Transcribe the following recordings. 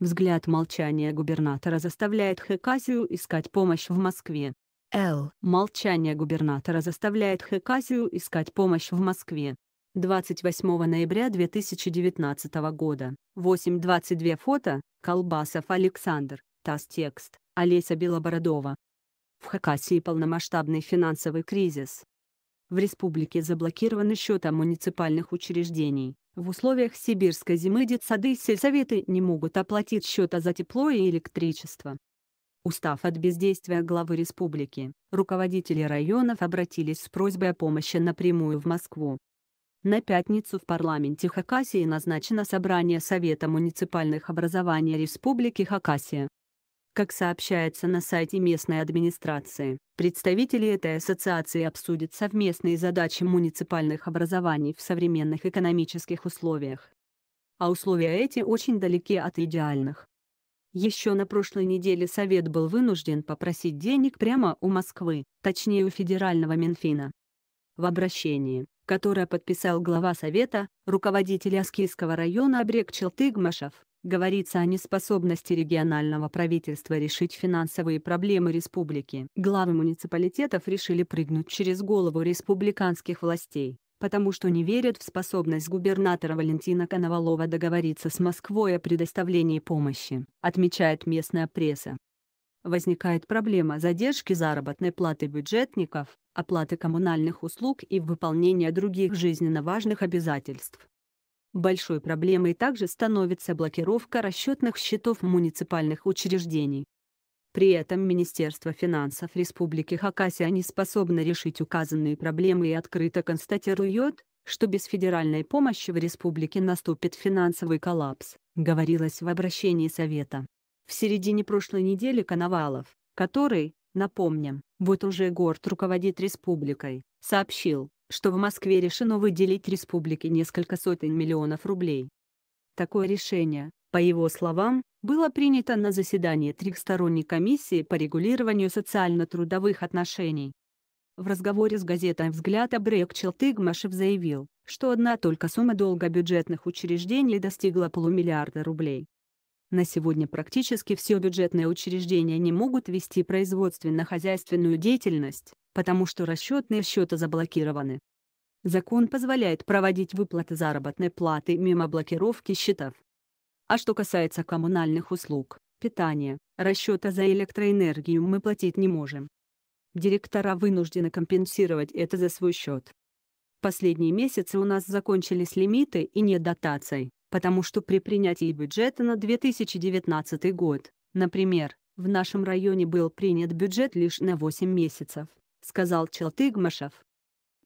Взгляд молчания губернатора заставляет Хекасию искать помощь в Москве. Л. Молчание губернатора заставляет Хекасию искать помощь в Москве. 28 ноября 2019 года. 8.22 фото. Колбасов Александр. ТАСС текст. Олеся Белобородова. В Хакасии полномасштабный финансовый кризис. В республике заблокированы счета муниципальных учреждений. В условиях сибирской зимы детсады и сельсоветы не могут оплатить счета за тепло и электричество. Устав от бездействия главы республики, руководители районов обратились с просьбой о помощи напрямую в Москву. На пятницу в парламенте Хакасии назначено собрание Совета муниципальных образований Республики Хакасия. Как сообщается на сайте местной администрации, представители этой ассоциации обсудят совместные задачи муниципальных образований в современных экономических условиях. А условия эти очень далеки от идеальных. Еще на прошлой неделе Совет был вынужден попросить денег прямо у Москвы, точнее у федерального Минфина. В обращении, которое подписал глава Совета, руководитель Аскийского района Обрек Челтыгмашев, говорится о неспособности регионального правительства решить финансовые проблемы республики. Главы муниципалитетов решили прыгнуть через голову республиканских властей, потому что не верят в способность губернатора Валентина Коновалова договориться с Москвой о предоставлении помощи, отмечает местная пресса. Возникает проблема задержки заработной платы бюджетников, оплаты коммунальных услуг и выполнения других жизненно важных обязательств. Большой проблемой также становится блокировка расчетных счетов муниципальных учреждений. При этом Министерство финансов Республики Хакасия не способно решить указанные проблемы и открыто констатирует, что без федеральной помощи в республике наступит финансовый коллапс, говорилось в обращении Совета. В середине прошлой недели Коновалов, который, напомним, вот уже Горд руководит республикой, сообщил, что в Москве решено выделить республике несколько сотен миллионов рублей. Такое решение, по его словам, было принято на заседании трехсторонней комиссии по регулированию социально-трудовых отношений. В разговоре с газетой «Взгляд» Абрек Челтыгмашев заявил, что одна только сумма долга бюджетных учреждений достигла полумиллиарда рублей. На сегодня практически все бюджетные учреждения не могут вести производственно-хозяйственную деятельность, потому что расчетные счета заблокированы. Закон позволяет проводить выплаты заработной платы мимо блокировки счетов. А что касается коммунальных услуг, питания, расчета за электроэнергию мы платить не можем. Директора вынуждены компенсировать это за свой счет. Последние месяцы у нас закончились лимиты и нет дотаций, потому что при принятии бюджета на 2019 год, например, в нашем районе был принят бюджет лишь на 8 месяцев, — сказал Челтыгмашев.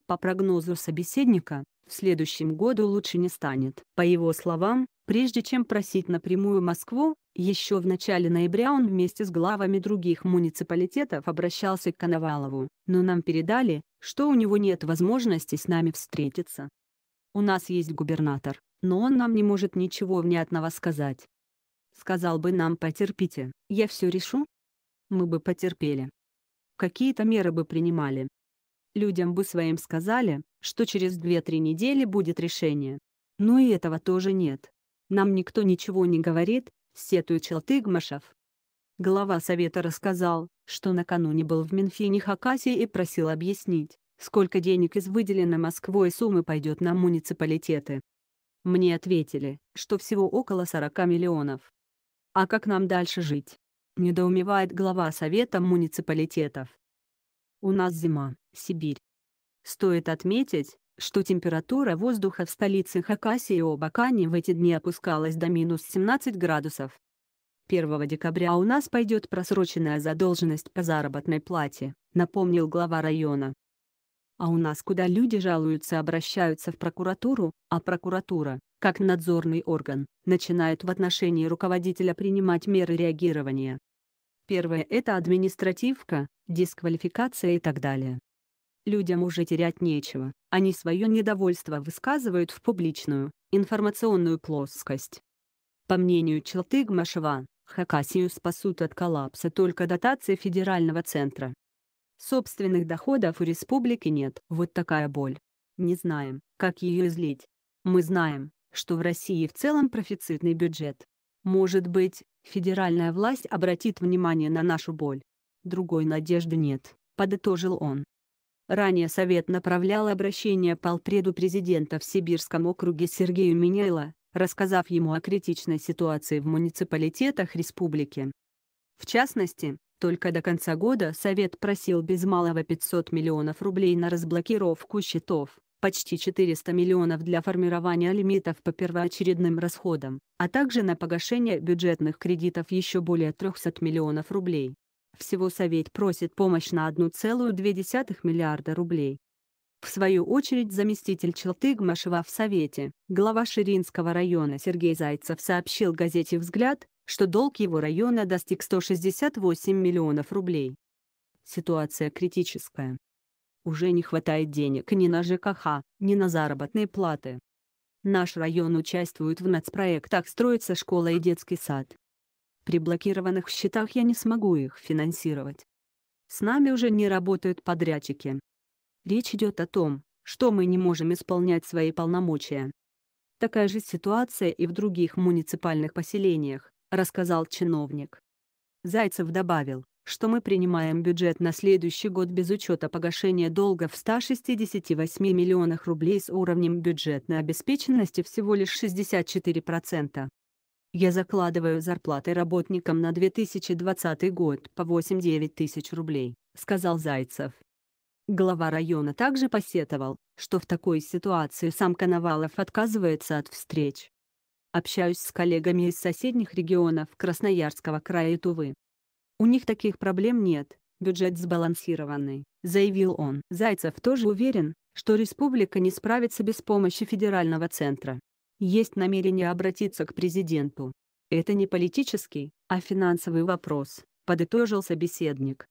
По прогнозу собеседника, в следующем году лучше не станет. По его словам, прежде чем просить напрямую Москву, еще в начале ноября он вместе с главами других муниципалитетов обращался к Коновалову, но нам передали, что у него нет возможности с нами встретиться. «У нас есть губернатор, но он нам не может ничего внятного сказать. Сказал бы нам «потерпите», я все решу? Мы бы потерпели, какие-то меры бы принимали. Людям бы своим сказали, что через 2-3 недели будет решение. Но и этого тоже нет. Нам никто ничего не говорит, сетует Челтыгмашев. Глава совета рассказал, что накануне был в Минфине Хакасии и просил объяснить, сколько денег из выделенной Москвой суммы пойдет на муниципалитеты. Мне ответили, что всего около 40 миллионов. А как нам дальше жить? – недоумевает глава Совета муниципалитетов. «У нас зима, Сибирь. Стоит отметить, что температура воздуха в столице Хакасии и Обакане в эти дни опускалась до минус 17 градусов. 1 декабря у нас пойдет просроченная задолженность по заработной плате, напомнил глава района. А у нас куда люди жалуются, обращаются в прокуратуру, а прокуратура, как надзорный орган, начинает в отношении руководителя принимать меры реагирования. Первое – это административка, дисквалификация и так далее. Людям уже терять нечего, они свое недовольство высказывают в публичную, информационную плоскость. По мнению Челтыгмашева, Хакасию спасут от коллапса только дотации федерального центра. Собственных доходов у республики нет. Вот такая боль. Не знаем, как ее излить. Мы знаем, что в России в целом профицитный бюджет. Может быть, федеральная власть обратит внимание на нашу боль. Другой надежды нет, подытожил он. Ранее Совет направлял обращение полпреду президента в Сибирском округе Сергею Миняйло, рассказав ему о критичной ситуации в муниципалитетах республики. В частности, только до конца года Совет просил без малого 500 миллионов рублей на разблокировку счетов, почти 400 миллионов для формирования лимитов по первоочередным расходам, а также на погашение бюджетных кредитов еще более 300 миллионов рублей. Всего Совет просит помощь на 1,2 миллиарда рублей. В свою очередь заместитель Челтыгмашева в Совете, глава Ширинского района Сергей Зайцев сообщил газете «Взгляд», что долг его района достиг 168 миллионов рублей. Ситуация критическая. Уже не хватает денег ни на ЖКХ, ни на заработные платы. Наш район участвует в нацпроектах «Строится школа и детский сад». При блокированных счетах я не смогу их финансировать. С нами уже не работают подрядчики. Речь идет о том, что мы не можем исполнять свои полномочия. Такая же ситуация и в других муниципальных поселениях рассказал чиновник. Зайцев добавил, что мы принимаем бюджет на следующий год без учета погашения долга в 168 миллионах рублей с уровнем бюджетной обеспеченности всего лишь 64%. Я закладываю зарплаты работникам на 2020 год по 8-9 тысяч рублей», — сказал Зайцев. Глава района также посетовал, что в такой ситуации сам Коновалов отказывается от встреч. Общаюсь с коллегами из соседних регионов Красноярского края и Тувы. У них таких проблем нет, бюджет сбалансированный, заявил он. Зайцев тоже уверен, что республика не справится без помощи федерального центра. Есть намерение обратиться к президенту. Это не политический, а финансовый вопрос, подытожил собеседник.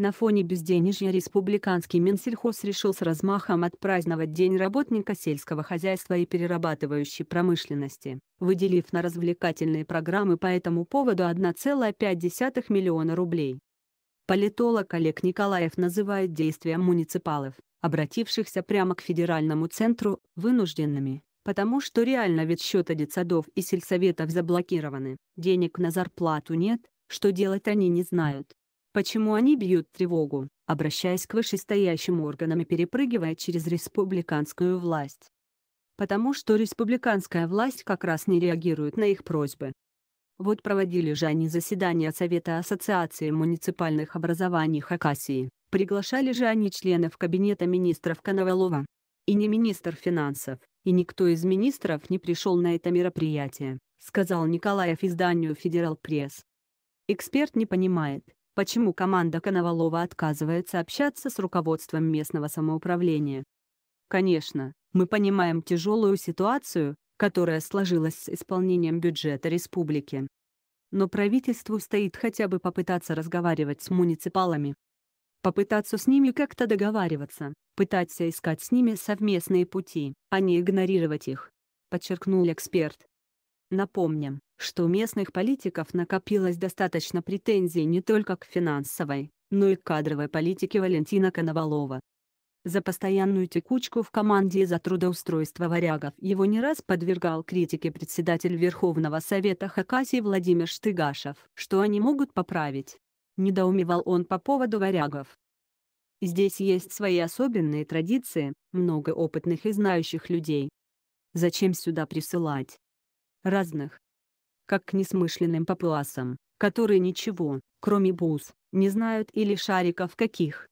На фоне безденежья республиканский Минсельхоз решил с размахом отпраздновать День работника сельского хозяйства и перерабатывающей промышленности, выделив на развлекательные программы по этому поводу 1,5 миллиона рублей. Политолог Олег Николаев называет действия муниципалов, обратившихся прямо к федеральному центру, вынужденными, потому что реально ведь счета детсадов и сельсоветов заблокированы, денег на зарплату нет, что делать они не знают. Почему они бьют тревогу, обращаясь к вышестоящим органам и перепрыгивая через республиканскую власть? Потому что республиканская власть как раз не реагирует на их просьбы. Вот проводили же они заседание Совета Ассоциации муниципальных образований Хакасии, приглашали же они членов Кабинета министров Коновалова. И не министр финансов, и никто из министров не пришел на это мероприятие, сказал Николаев изданию «Федерал Пресс». Эксперт не понимает, почему команда Коновалова отказывается общаться с руководством местного самоуправления. Конечно, мы понимаем тяжелую ситуацию, которая сложилась с исполнением бюджета республики. Но правительству стоит хотя бы попытаться разговаривать с муниципалами. Попытаться с ними как-то договариваться, пытаться искать с ними совместные пути, а не игнорировать их, подчеркнул эксперт. Напомним, что у местных политиков накопилось достаточно претензий не только к финансовой, но и к кадровой политике Валентина Коновалова. За постоянную текучку в команде и за трудоустройство варягов его не раз подвергал критике председатель Верховного Совета Хакасии Владимир Штыгашев. Что они могут поправить? Недоумевал он по поводу варягов. Здесь есть свои особенные традиции, много опытных и знающих людей. Зачем сюда присылать? разных. Как к несмышленным попыласам, которые ничего, кроме бус, не знают или шариков каких.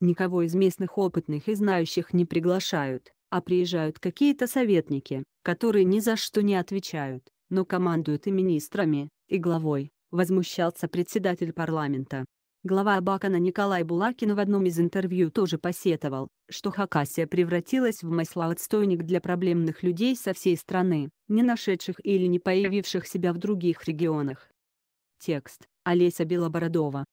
Никого из местных опытных и знающих не приглашают, а приезжают какие-то советники, которые ни за что не отвечают, но командуют и министрами, и главой, возмущался председатель парламента. Глава Абакана Николай Булакин в одном из интервью тоже посетовал, что Хакасия превратилась в отстойник для проблемных людей со всей страны, не нашедших или не появивших себя в других регионах. Текст Олеся Белобородова